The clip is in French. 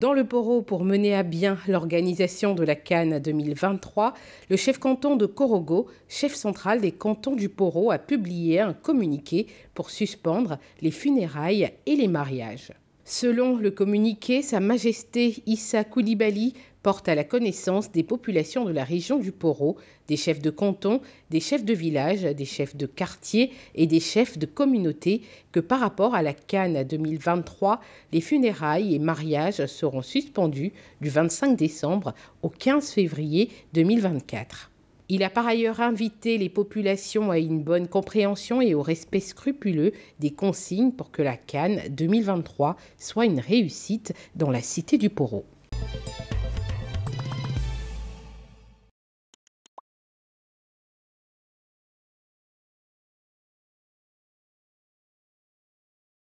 Dans le Poro, pour mener à bien l'organisation de la Cannes 2023, le chef canton de Corogo, chef central des cantons du Poro, a publié un communiqué pour suspendre les funérailles et les mariages. Selon le communiqué, Sa Majesté Issa Koulibaly porte à la connaissance des populations de la région du Poro, des chefs de canton, des chefs de village, des chefs de quartier et des chefs de communauté que par rapport à la Cannes 2023, les funérailles et mariages seront suspendus du 25 décembre au 15 février 2024. Il a par ailleurs invité les populations à une bonne compréhension et au respect scrupuleux des consignes pour que la Cannes 2023 soit une réussite dans la cité du Poro.